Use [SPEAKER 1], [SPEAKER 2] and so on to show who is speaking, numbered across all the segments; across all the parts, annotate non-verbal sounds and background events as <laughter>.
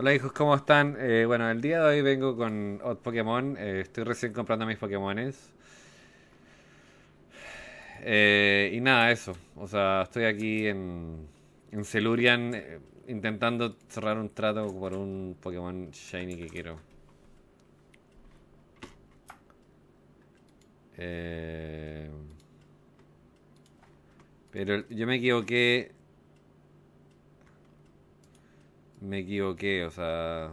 [SPEAKER 1] Hola hijos, ¿cómo están? Eh, bueno, el día de hoy vengo con Odd Pokémon. Eh, estoy recién comprando mis Pokémones. Eh, y nada, eso. O sea, estoy aquí en, en Celurian intentando cerrar un trato por un Pokémon Shiny que quiero. pero yo me equivoqué me equivoqué, o sea...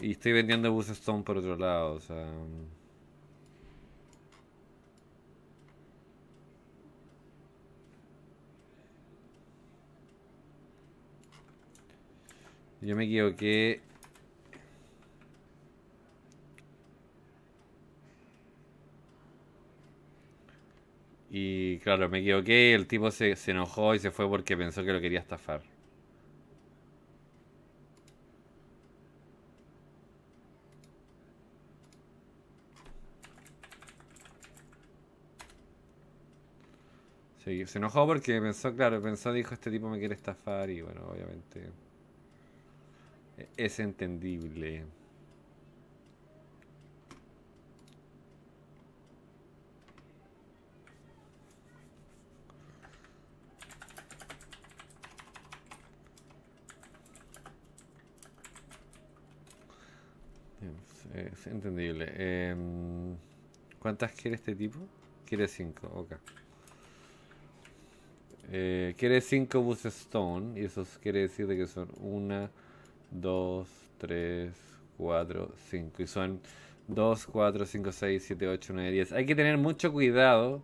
[SPEAKER 1] Y estoy vendiendo Bus Stone por otro lado, o sea... Yo me equivoqué Claro, me equivoqué, el tipo se, enojó y se fue porque pensó que lo quería estafar. Sí, se enojó porque pensó, claro, pensó, dijo, este tipo me quiere estafar y bueno, obviamente e-, es entendible. es entendible. Eh, ¿Cuántas quiere este tipo? Quiere 5, ok. Eh, quiere 5 bus stone y eso quiere decir de que son 1, 2, 3, 4, 5 y son 2, 4, 5, 6, 7, 8, 9, 10. Hay que tener mucho cuidado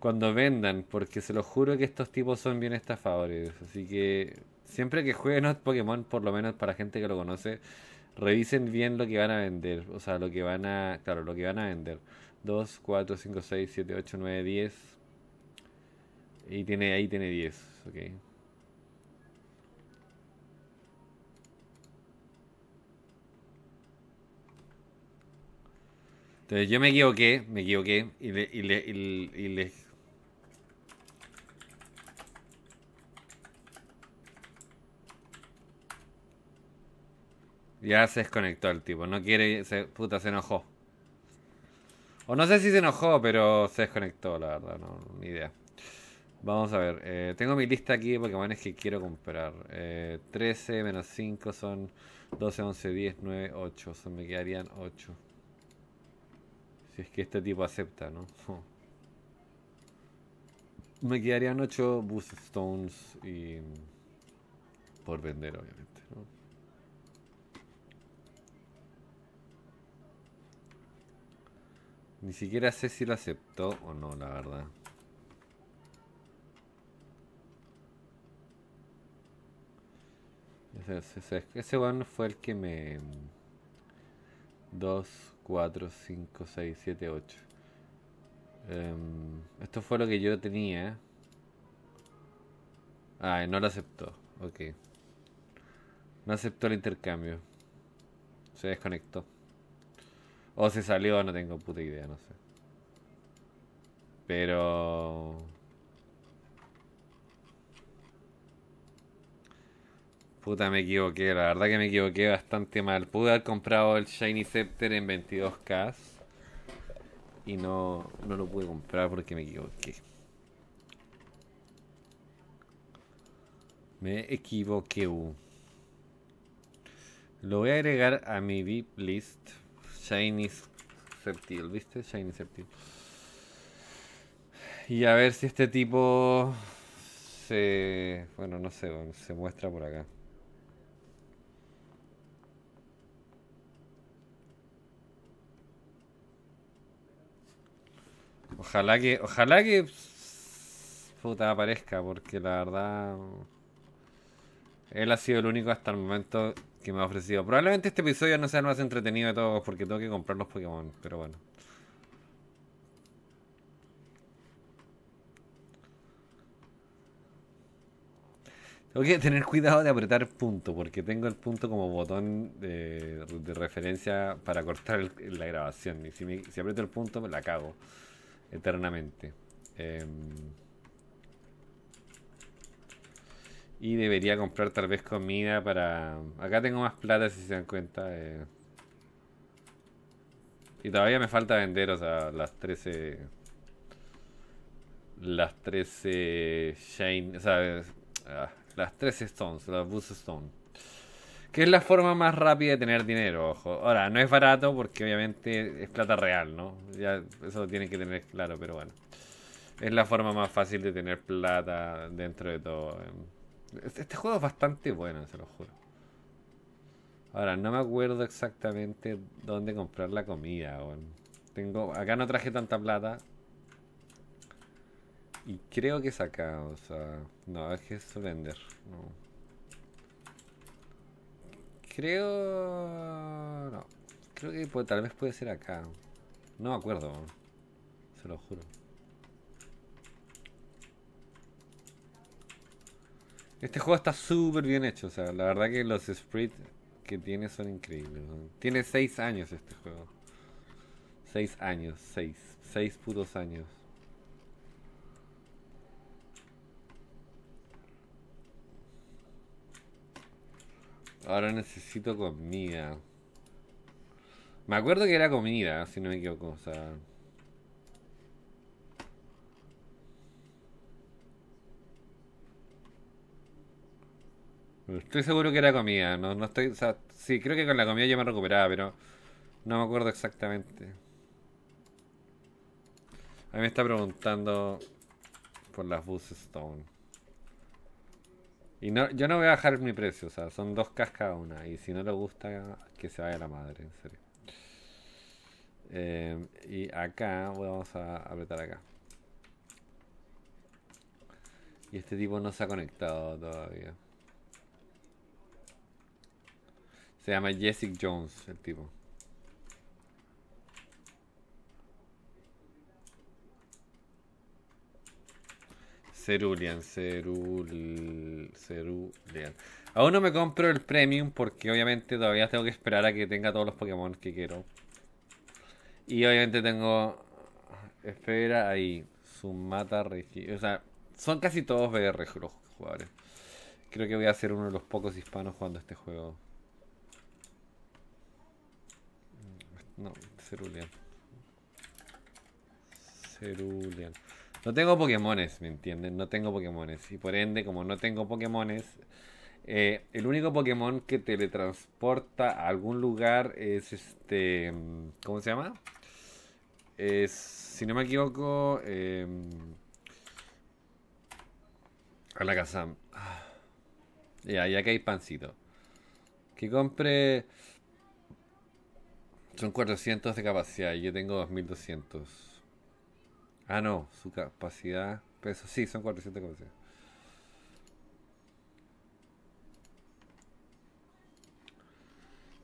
[SPEAKER 1] cuando vendan porque se los juro que estos tipos son bien estafadores. Así que siempre que jueguen a Pokémon, por lo menos para gente que lo conoce, revisen bien lo que van a vender, o sea, lo que van a, claro, lo que van a vender. 2, 4, 5, 6, 7, 8, 9, 10. Y tiene, ahí tiene 10, ok. Entonces yo me equivoqué, me equivoqué y, le, y les Ya se desconectó el tipo, no quiere, se, puta, se enojó. O no sé si se enojó, pero se desconectó, la verdad, no, ni idea. Vamos a ver, eh, tengo mi lista aquí de es que quiero comprar. 13 eh, menos 5 son 12, 11, 10, 9, 8. me quedarían 8. Si es que este tipo acepta, ¿no? <laughs> me quedarían 8 Boost Stones y... por vender, obviamente. Ni siquiera sé si lo aceptó o no, la verdad. Ese, ese, ese one fue el que me... 2, 4, 5, 6, 7, 8. esto fue lo que yo tenía. Ah, no lo aceptó. Ok. No aceptó el intercambio. Se desconectó. O se salió, no tengo puta idea, no sé. Pero... Puta, me equivoqué. La verdad que me equivoqué bastante mal. Pude haber comprado el Shiny Scepter en 22K. Y no, lo pude comprar porque me equivoqué. Me equivoqué. Lo voy a agregar a mi VIP list. Shiny Septil, ¿viste? Shiny Septil. Y a ver si este tipo se. Bueno, no sé, se muestra por acá. Ojalá que. Ojalá que. Puta aparezca, porque la verdad. Él ha sido el único hasta el momento me ha ofrecido. Probablemente este episodio no sea el más entretenido de todos porque tengo que comprar los Pokémon, pero bueno. Tengo que tener cuidado de apretar punto porque tengo el punto como botón de, referencia para cortar la grabación. Y si, me, si aprieto el punto me la cago eternamente. Em, Y debería comprar tal vez comida para... Acá tengo más plata si se dan cuenta. Eh. Y todavía me falta vender, o sea, las 13... Las 13 Shane... O sea, ah, las 13 Stones, las bus stones. Que es la forma más rápida de tener dinero, ojo. Ahora, no es barato porque obviamente es plata real, ¿no? Ya eso lo tienen que tener claro, pero bueno. Es la forma más fácil de tener plata dentro de todo. Eh. Este, este juego es bastante bueno, se lo juro. Ahora, no me acuerdo exactamente dónde comprar la comida. Tengo, acá no traje tanta plata. Y creo que es acá, o sea... No, es que es vender. Creo... No. Creo que tal vez puede ser acá. No me acuerdo. Se lo juro. Este juego está súper bien hecho, o sea, la verdad que los sprites que tiene son increíbles. Tiene 6 años este juego. 6 años, 6. 6 putos años. Ahora necesito comida. Me acuerdo que era comida, si no me equivoco. O sea, Estoy seguro que era comida, no, no estoy, o sea, sí, creo que con la comida ya me recuperaba, pero no me acuerdo exactamente. A mí me está preguntando por las buses Stone. Y no, yo no voy a bajar mi precio, o sea, son dos cascas cada una. Y si no le gusta, que se vaya la madre, en serio. Em, y acá, vamos a apretar acá. Y este tipo no se ha conectado todavía. Se llama Jessic Jones, el tipo. Cerulean, Cerul, Cerulean. Aún no me compro el premium porque obviamente todavía tengo que esperar a que tenga todos los Pokémon que quiero. Y obviamente tengo... Espera ahí. Sumata Regi. O sea, son casi todos BR los jugadores. Creo que voy a ser uno de los pocos hispanos jugando este juego. No, Cerulean. Cerulean. No tengo Pokémones, ¿me entienden? No tengo Pokémones. Y por ende, como no tengo Pokémones, eh, el único Pokémon que teletransporta a algún lugar es este. Mm, ¿Cómo se llama? Es, si no me equivoco, eh, em, ah. casa. Ya, ya que hay pancito. Que compre. Son 400 de capacidad y yo tengo 2200. Ah, no, su capacidad, peso. Sí, son 400 de capacidad.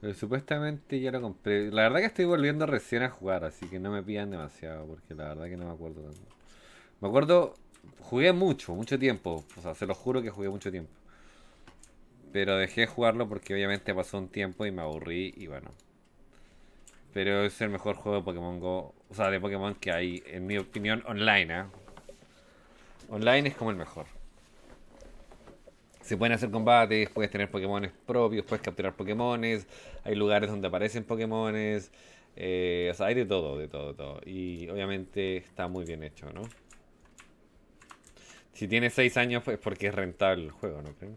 [SPEAKER 1] Pero supuestamente ya lo compré. La verdad que estoy volviendo recién a jugar, así que no me pidan demasiado, porque la verdad que no me acuerdo tanto. Me acuerdo, jugué mucho, mucho tiempo. O sea, se lo juro que jugué mucho tiempo. Pero dejé de jugarlo porque obviamente pasó un tiempo y me aburrí y bueno, pero es el mejor juego de Pokémon Go, o sea, de Pokémon que hay, en mi opinión, online. ¿eh? Online es como el mejor. Se pueden hacer combates, puedes tener pokémones propios, puedes capturar Pokémones, hay lugares donde aparecen Pokémones, eh, o sea, hay de todo, de todo, de todo. Y obviamente está muy bien hecho, ¿no? Si tiene 6 años, pues porque es rentable el juego, ¿no creen?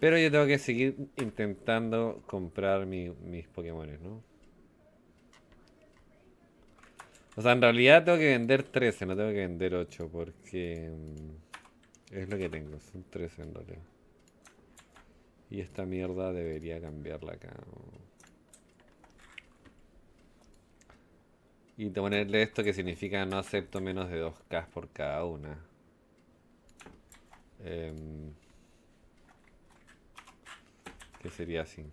[SPEAKER 1] Pero yo tengo que seguir intentando comprar mi, mis Pokémon, ¿no? O sea, en realidad tengo que vender 13, no tengo que vender 8, porque mm, es lo que tengo, son 13 en realidad. Y esta mierda debería cambiarla acá. Y ponerle esto que significa no acepto menos de 2K por cada una. Eh, que sería así.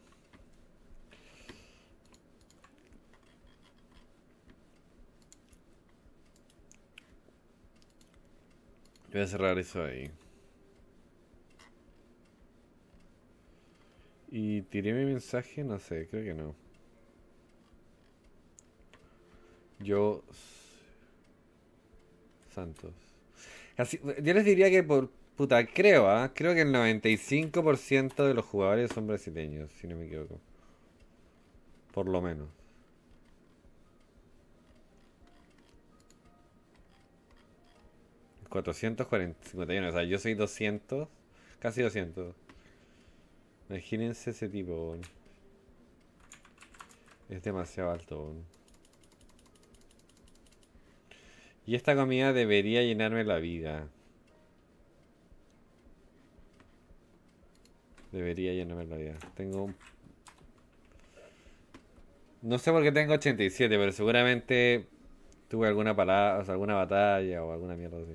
[SPEAKER 1] Voy a cerrar eso ahí. Y tiré mi mensaje, no sé, creo que no. Yo... Santos. Así, yo les diría que por Puta, creo, ah, creo que el 95% de los jugadores son brasileños, si no me equivoco. Por lo menos. 441, O sea, yo soy 200... Casi 200. Imagínense ese tipo, Es demasiado alto, Y esta comida debería llenarme la vida. Debería llenarme la vida Tengo un... No sé por qué tengo 87, pero seguramente tuve alguna palabra, o alguna batalla o alguna mierda así.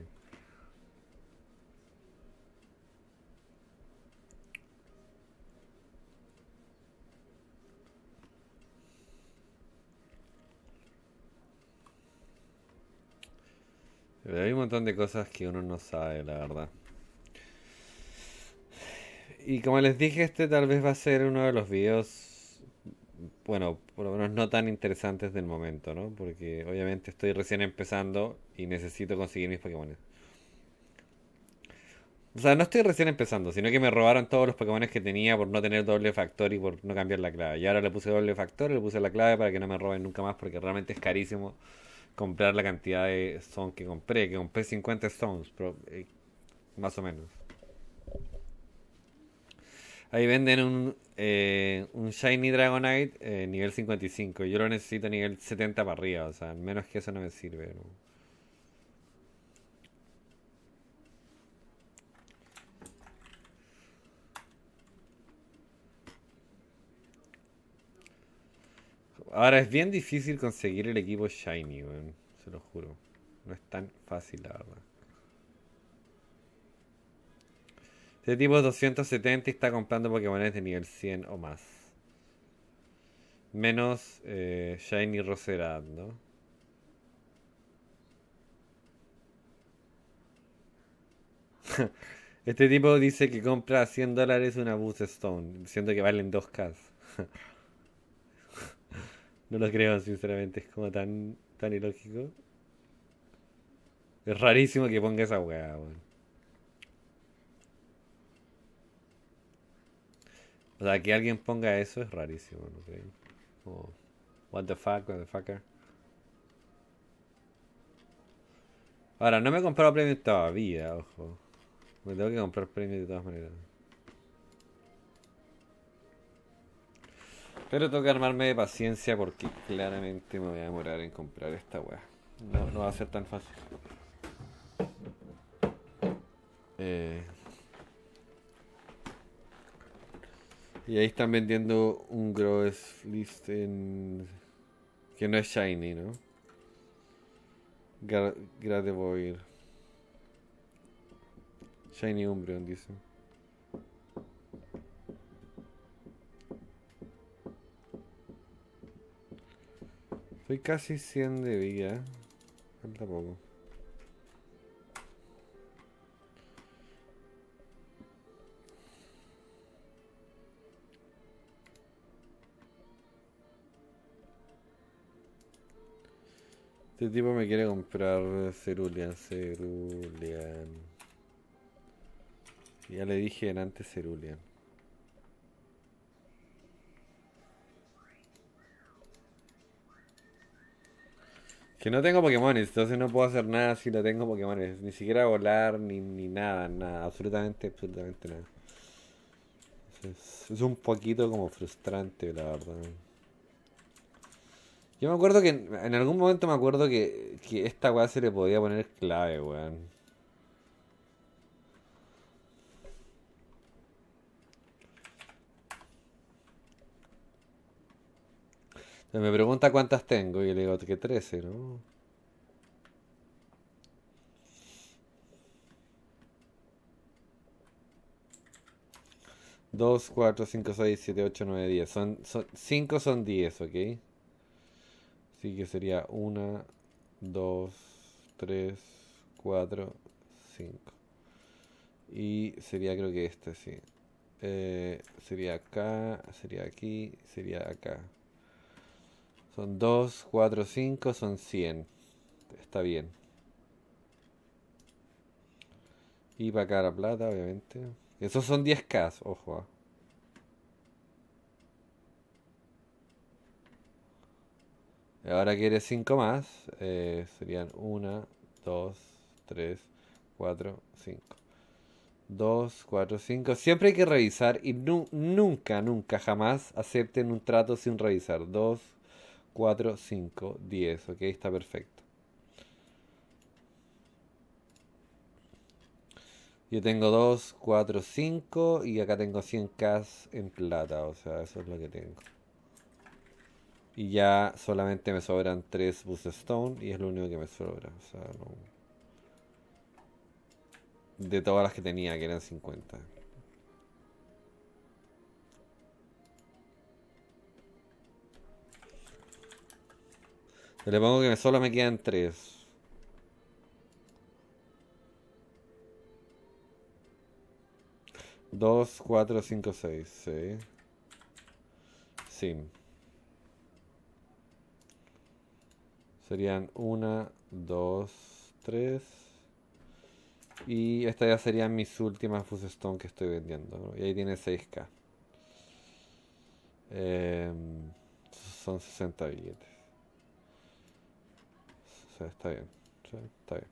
[SPEAKER 1] hay un montón de cosas que uno no sabe, la verdad y como les dije, este tal vez va a ser uno de los videos, bueno, por lo menos no tan interesantes del momento, ¿no? Porque obviamente estoy recién empezando y necesito conseguir mis Pokémon. O sea, no estoy recién empezando, sino que me robaron todos los Pokémon que tenía por no tener doble factor y por no cambiar la clave. Y ahora le puse doble factor, le puse la clave para que no me roben nunca más, porque realmente es carísimo comprar la cantidad de Stones que compré, que compré 50 Stones, pero, eh, más o menos. Ahí venden un, eh, un Shiny Dragonite eh, nivel 55. Yo lo necesito nivel 70 para arriba. O sea, menos que eso no me sirve. Ahora es bien difícil conseguir el equipo Shiny, Se lo juro. No es tan fácil, la verdad. Este tipo 270 y está comprando Pokémon de nivel 100 o más. Menos eh, Shiny Roserad, ¿no? <laughs> Este tipo dice que compra 100 dólares una Boost Stone, siendo que valen 2K. <laughs> No lo creo, sinceramente, es como tan, tan ilógico. Es rarísimo que ponga esa weá, weón. O sea, que alguien ponga eso es rarísimo, ¿no creen? what the fuck, what the fucker. Ahora, no me he comprado premio todavía, ojo. Me tengo que comprar premio de todas maneras. Pero tengo que armarme de paciencia porque claramente me voy a demorar en comprar esta weá. No, no va a ser tan fácil. Eh. Y ahí están vendiendo un Gross List que no es Shiny, ¿no? Gradevoir. Shiny Umbreon, dicen. Soy casi 100 de vida. Falta poco. Este tipo me quiere comprar Cerulean, Cerulean. Ya le dije en antes Cerulean. Que no tengo Pokémones, entonces no puedo hacer nada si no tengo Pokémones. Ni siquiera volar, ni, ni nada, nada. Absolutamente, absolutamente nada. es un poquito como frustrante, la verdad. Yo me acuerdo que en algún momento me acuerdo que esta weá se le podía poner clave, weón. Me pregunta cuántas tengo y le digo que 13, ¿no? 2, 4, 5, 6, 7, 8, 9, 10. 5 son 10, ok. Así que sería 1, 2, 3, 4, 5. Y sería creo que este, sí. Eh, sería acá, sería aquí, sería acá. Son 2, 4, 5, son 100. Está bien. Y para la plata, obviamente. Esos son 10K, ojo. Ah. Ahora quiere 5 más. Eh, serían 1, 2, 3, 4, 5. 2, 4, 5. Siempre hay que revisar y nunca, nunca, jamás acepten un trato sin revisar. 2, 4, 5, 10. Ok, está perfecto. Yo tengo 2, 4, 5 y acá tengo 100k en plata. O sea, eso es lo que tengo. Y ya solamente me sobran 3 boost stone y es lo único que me sobra. de todas las que tenía, que eran 50. Le pongo que solo me quedan 3. 2, 4, 5, 6. Sí. Serían 1, 2, 3. Y esta ya serían mis últimas Fuse Stone que estoy vendiendo. Y ahí tiene 6K. Em, son 60 billetes. está bien. está bien.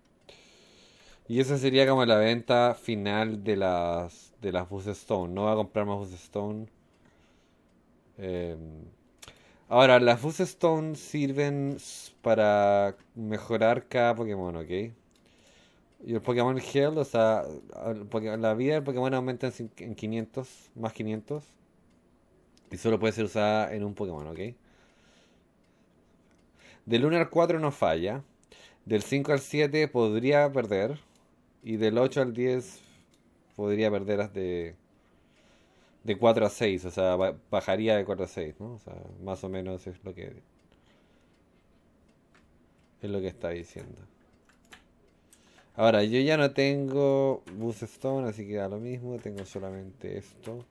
[SPEAKER 1] Y esa sería como la venta final de las de las Fuse Stone. No voy a comprar más Fuse Stone. Em, Ahora, las Fuse stone sirven para mejorar cada Pokémon, ¿ok? Y el Pokémon Health, o sea, la vida del Pokémon aumenta en 500, más 500. Y solo puede ser usada en un Pokémon, ¿ok? Del 1 al 4 no falla. Del 5 al 7 podría perder. Y del 8 al 10 podría perder de de 4 a 6, o sea, bajaría de 4 a 6, ¿no? O sea, más o menos es lo que es lo que está diciendo. Ahora, yo ya no tengo Stone, así que da lo mismo, tengo solamente esto.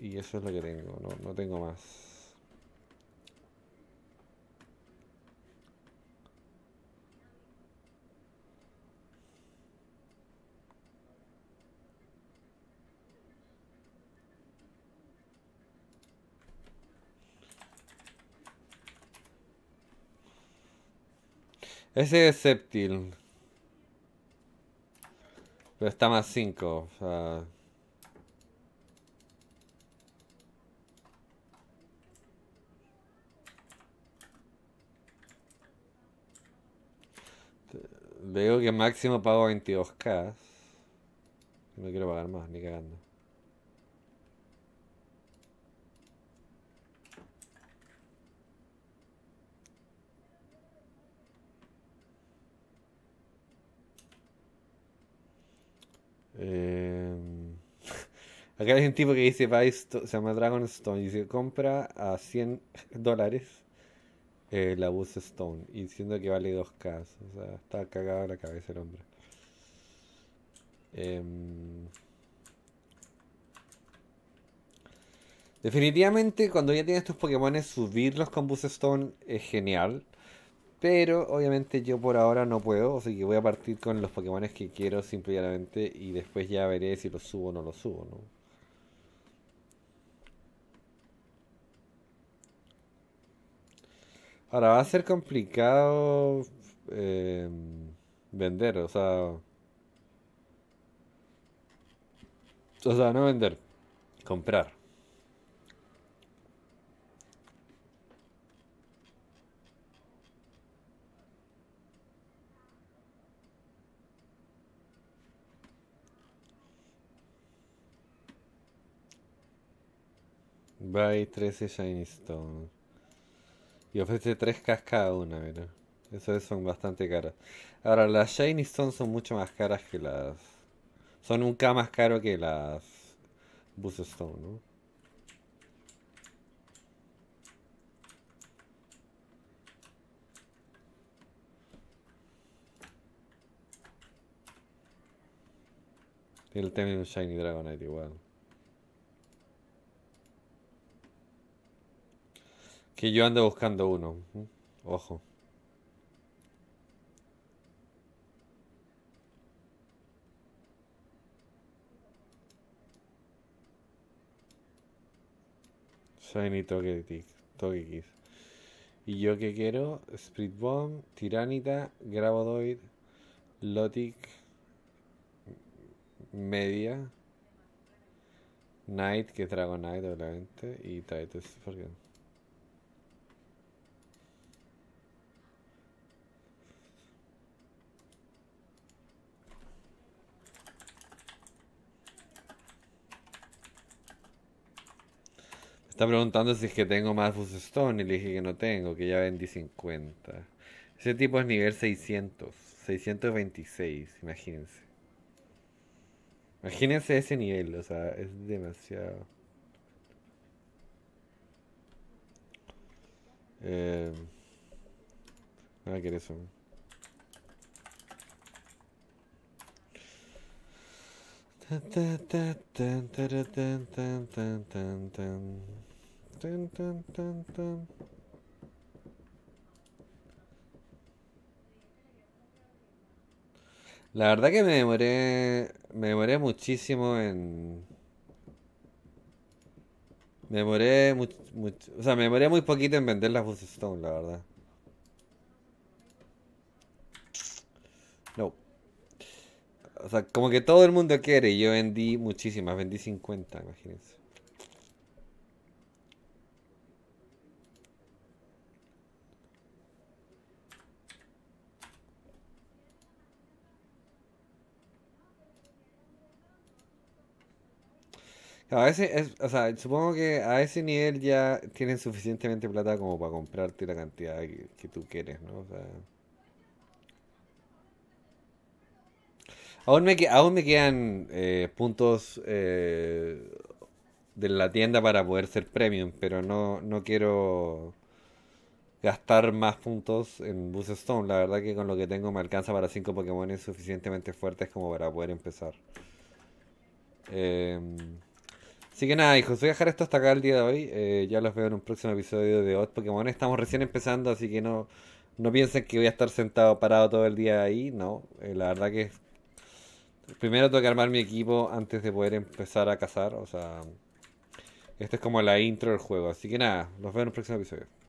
[SPEAKER 1] Y eso es lo que tengo, no, no tengo más. Ese es Septil. Pero está más 5. O sea... Veo que máximo pago 22k. No quiero pagar más, ni cagando. Eh, <laughs> acá hay un tipo que dice, se llama Dragon Stone, y dice, compra a 100 <laughs> dólares eh, la Bus Stone, y diciendo que vale 2K. O sea, está cagado la cabeza el hombre. Em, definitivamente, cuando ya tienes tus pokémones, subirlos con Bus Stone es genial. Pero obviamente yo por ahora no puedo, así que voy a partir con los Pokémon que quiero simplemente y después ya veré si los subo o no los subo, ¿no? Ahora va a ser complicado em, vender, o sea... O sea, no vender, comprar. Buy 13 Shiny Stone. Y ofrece 3K cada una, mira. Esas son bastante caras. Ahora, las Shiny Stone son mucho más caras que las. Son un K más caro que las. Boost Stone, ¿no? El tema un Shiny Dragonite igual. Que yo ando buscando uno. Ojo. Shiny Togetic, Togekiss. Y yo que quiero, Spirit Bomb, Tiranita, Grabodoid, Lotic, Media, Knight, que es Knight obviamente, y Titus, porque... Está preguntando si es que tengo más Stone y le dije que no tengo, que ya vendí 50. Ese tipo es nivel 600, 626, imagínense. Imagínense ese nivel, o sea, es demasiado. Eh, Nada ah, que eso. tan tan la verdad que me demoré. Me demoré muchísimo en. Me demoré. Much, o sea, me demoré muy poquito en vender las Boost Stone, la verdad. No. O sea, como que todo el mundo quiere. Yo vendí muchísimas, vendí 50, imagínense. A veces, supongo que a ese nivel ya tienen suficientemente plata como para comprarte la cantidad que, tú quieres, ¿no? Aún me, quedan eh, puntos eh, de la tienda para poder ser premium, pero no, no quiero gastar más puntos en Boost Stone. La verdad que con lo que tengo me alcanza para 5 Pokémon suficientemente fuertes como para poder empezar. Eh, Así que nada, hijos, voy a dejar esto hasta acá el día de hoy. Eh, ya los veo en un próximo episodio de Odd Pokémon. Estamos recién empezando, así que no, no piensen que voy a estar sentado parado todo el día ahí. No, eh, la verdad que primero tengo que armar mi equipo antes de poder empezar a cazar. O sea, esto es como la intro del juego. Así que nada, los veo en un próximo episodio.